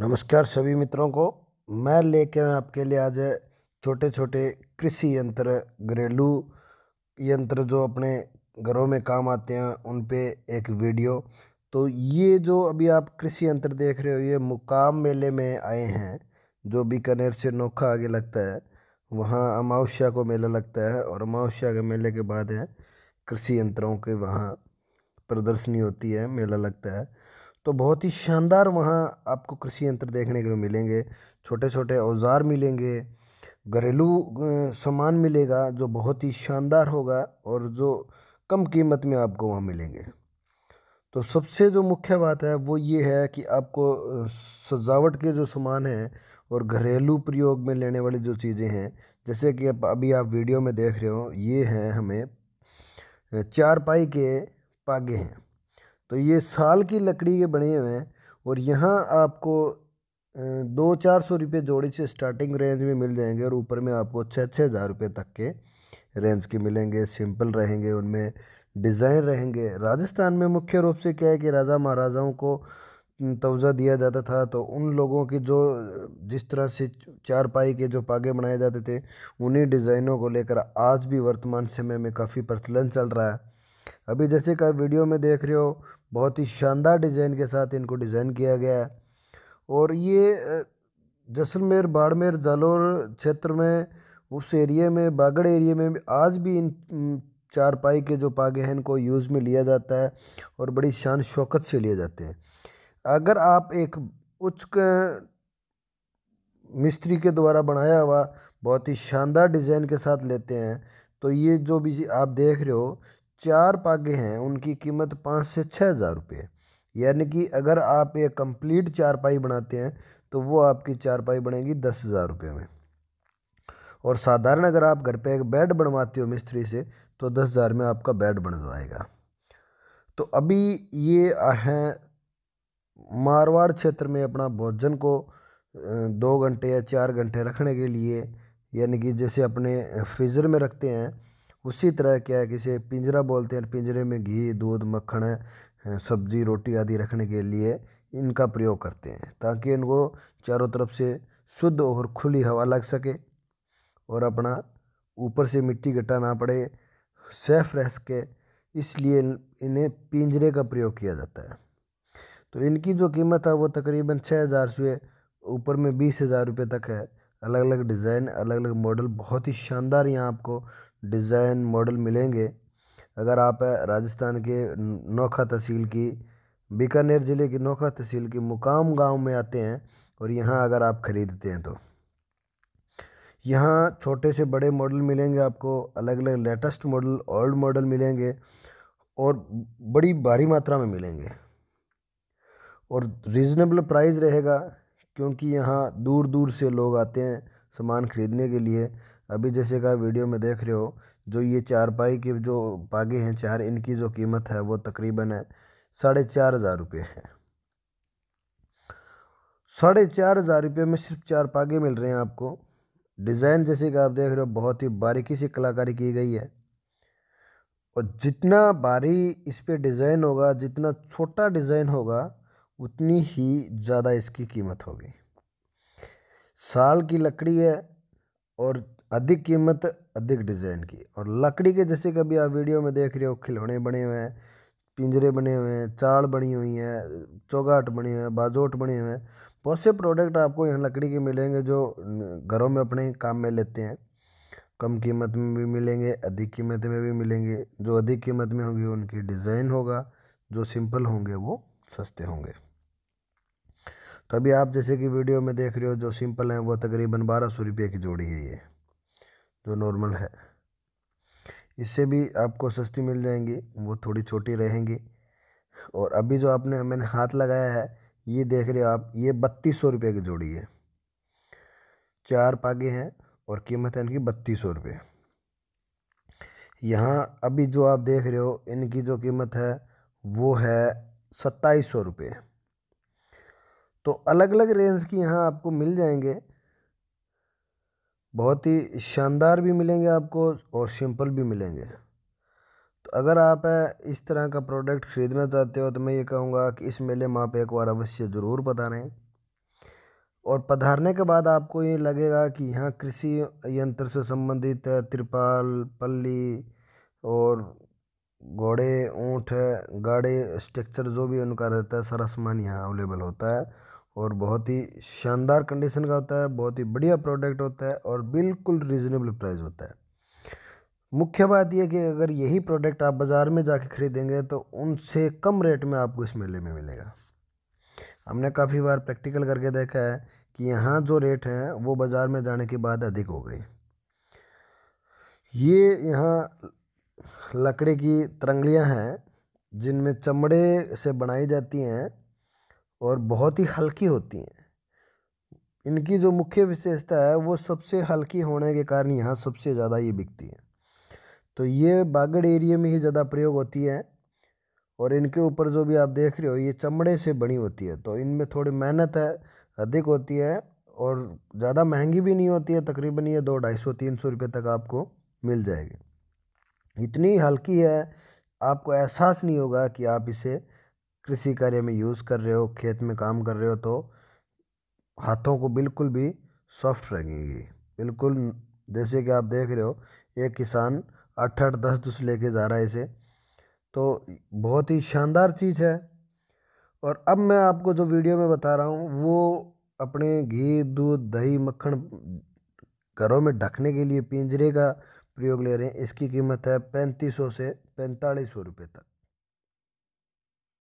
नमस्कार सभी मित्रों को मैं लेके आया आपके लिए आज छोटे छोटे कृषि यंत्र घरेलू यंत्र जो अपने घरों में काम आते हैं उन पे एक वीडियो तो ये जो अभी आप कृषि यंत्र देख रहे हो ये मुकाम मेले में आए हैं जो बीकानेर से नोखा आगे लगता है वहाँ अमावस्या को मेला लगता है और अमावस्या के मेले के बाद है कृषि यंत्रों के वहाँ प्रदर्शनी होती है मेला लगता है तो बहुत ही शानदार वहाँ आपको कृषि यंत्र देखने के लिए मिलेंगे छोटे छोटे औज़ार मिलेंगे घरेलू सामान मिलेगा जो बहुत ही शानदार होगा और जो कम कीमत में आपको वहाँ मिलेंगे तो सबसे जो मुख्य बात है वो ये है कि आपको सजावट के जो सामान हैं और घरेलू प्रयोग में लेने वाली जो चीज़ें हैं जैसे कि आप अभी आप वीडियो में देख रहे हो ये हैं हमें चारपाई के पागे हैं तो ये साल की लकड़ी के बने हुए हैं और यहाँ आपको दो चार सौ रुपये जोड़ी से स्टार्टिंग रेंज में मिल जाएंगे और ऊपर में आपको छः छः हज़ार रुपये तक के रेंज के मिलेंगे सिंपल रहेंगे उनमें डिज़ाइन रहेंगे राजस्थान में मुख्य रूप से क्या है कि राजा महाराजाओं को तोजा दिया जाता था तो उन लोगों की जो जिस तरह से चार पाई के जो पागे बनाए जाते थे उन्हीं डिज़ाइनों को लेकर आज भी वर्तमान समय में काफ़ी प्रचलन चल रहा है अभी जैसे का वीडियो में देख रहे हो बहुत ही शानदार डिज़ाइन के साथ इनको डिज़ाइन किया गया है और ये जैसलमेर बाड़मेर जालोर क्षेत्र में उस एरिए में बागड़ एरिए में आज भी इन चारपाई के जो पागे हैं इनको यूज़ में लिया जाता है और बड़ी शान शौकत से लिए जाते हैं अगर आप एक उच्च मिस्त्री के द्वारा बनाया हुआ बहुत ही शानदार डिज़ाइन के साथ लेते हैं तो ये जो भी आप देख रहे हो चार पागे हैं उनकी कीमत पाँच से छः हज़ार रुपये यानी कि अगर आप ये कंप्लीट चारपाई बनाते हैं तो वो आपकी चारपाई बनेगी दस हज़ार रुपये में और साधारण अगर आप घर पे एक बेड बनवाते हो मिस्त्री से तो दस हज़ार में आपका बेड बन जाएगा तो अभी ये हैं मारवाड़ क्षेत्र में अपना भोजन को दो घंटे या चार घंटे रखने के लिए यानी कि जैसे अपने फ्रीज़र में रखते हैं उसी तरह क्या है किसे पिंजरा बोलते हैं पिंजरे में घी दूध मक्खन सब्जी रोटी आदि रखने के लिए इनका प्रयोग करते हैं ताकि इनको चारों तरफ से शुद्ध और खुली हवा लग सके और अपना ऊपर से मिट्टी गट्टा ना पड़े सेफ रह सके इसलिए इन्हें पिंजरे का प्रयोग किया जाता है तो इनकी जो कीमत है वो तकरीबन छः हज़ार से ऊपर में बीस हज़ार रुपये तक है अलग अलग डिज़ाइन अलग अलग मॉडल बहुत ही शानदार यहाँ आपको डिज़ाइन मॉडल मिलेंगे अगर आप राजस्थान के नोखा तहसील की बीकानेर ज़िले की नोखा तहसील की मुकाम गांव में आते हैं और यहाँ अगर आप ख़रीदते हैं तो यहाँ छोटे से बड़े मॉडल मिलेंगे आपको अलग अलग लेटेस्ट मॉडल ओल्ड मॉडल मिलेंगे और बड़ी भारी मात्रा में मिलेंगे और रीज़नेबल प्राइस रहेगा क्योंकि यहाँ दूर दूर से लोग आते हैं सामान ख़रीदने के लिए अभी जैसे का वीडियो में देख रहे हो जो ये चारपाई की जो पागे हैं चार इनकी जो कीमत है वो तकरीबन है साढ़े चार हज़ार रुपये है साढ़े चार हज़ार रुपये में सिर्फ चार पागे मिल रहे हैं आपको डिज़ाइन जैसे कि आप देख रहे हो बहुत ही बारीकी से कलाकारी की गई है और जितना बारी इस पर डिज़ाइन होगा जितना छोटा डिज़ाइन होगा उतनी ही ज़्यादा इसकी कीमत होगी साल की लकड़ी है और अधिक कीमत अधिक डिज़ाइन की और लकड़ी के जैसे कभी आप वीडियो में देख रहे हो खिलौने बने हुए हैं पिंजरे बने हुए हैं चाल बनी हुई है चौगाट बने हुए हैं बाजोट बने हुए हैं बहुत से प्रोडक्ट आपको यहाँ लकड़ी के मिलेंगे जो घरों में अपने काम में लेते हैं कम कीमत में भी मिलेंगे अधिक कीमत में भी मिलेंगे जो अधिक कीमत में होगी उनकी डिज़ाइन होगा जो सिंपल होंगे वो सस्ते होंगे तो अभी आप जैसे कि वीडियो में देख रहे हो जो सिंपल है वो तकरीबन बारह सौ रुपये की जोड़ी है ये जो नॉर्मल है इससे भी आपको सस्ती मिल जाएंगी वो थोड़ी छोटी रहेंगी और अभी जो आपने मैंने हाथ लगाया है ये देख रहे हो आप ये बत्तीस सौ रुपये की जोड़ी है चार पागे हैं और कीमत है इनकी बत्तीस सौ रुपये यहाँ अभी जो आप देख रहे हो इनकी जो कीमत है वो है सत्ताईस सौ रुपये तो अलग अलग रेंज की यहाँ आपको मिल जाएंगे बहुत ही शानदार भी मिलेंगे आपको और सिंपल भी मिलेंगे तो अगर आप इस तरह का प्रोडक्ट ख़रीदना चाहते हो तो मैं ये कहूँगा कि इस मेले में आप एक बार अवश्य ज़रूर रहें और पधारने के बाद आपको ये लगेगा कि यहाँ कृषि यंत्र से संबंधित त्रिपाल पल्ली और घोड़े ऊँट गाड़े स्ट्रक्चर जो भी उनका रहता है सारा सामान यहाँ अवेलेबल होता है और बहुत ही शानदार कंडीशन का होता है बहुत ही बढ़िया प्रोडक्ट होता है और बिल्कुल रिजनेबल प्राइस होता है मुख्य बात यह कि अगर यही प्रोडक्ट आप बाज़ार में जाके ख़रीदेंगे तो उनसे कम रेट में आपको इस मेले में मिलेगा हमने काफ़ी बार प्रैक्टिकल करके देखा है कि यहाँ जो रेट हैं वो बाज़ार में जाने के बाद अधिक हो गई ये यहाँ लकड़ी की तरंगलियाँ हैं जिनमें चमड़े से बनाई जाती हैं और बहुत ही हल्की होती हैं इनकी जो मुख्य विशेषता है वो सबसे हल्की होने के कारण यहाँ सबसे ज़्यादा ये बिकती है तो ये बागड़ एरिया में ही ज़्यादा प्रयोग होती है और इनके ऊपर जो भी आप देख रहे हो ये चमड़े से बनी होती है तो इनमें थोड़ी मेहनत है अधिक होती है और ज़्यादा महंगी भी नहीं होती है तकरीबन ये दो ढाई सौ तीन सौ रुपये तक आपको मिल जाएगी इतनी हल्की है आपको एहसास नहीं होगा कि आप इसे कृषि कार्य में यूज़ कर रहे हो खेत में काम कर रहे हो तो हाथों को बिल्कुल भी सॉफ्ट रखेंगे बिल्कुल जैसे कि आप देख रहे हो ये किसान आठ आठ दस दूस लेके जा रहा है इसे तो बहुत ही शानदार चीज़ है और अब मैं आपको जो वीडियो में बता रहा हूँ वो अपने घी दूध दही मक्खन घरों में ढकने के लिए पिंजरे का प्रयोग ले रहे हैं इसकी कीमत है पैंतीस सौ से पैंतालीस सौ रुपये तक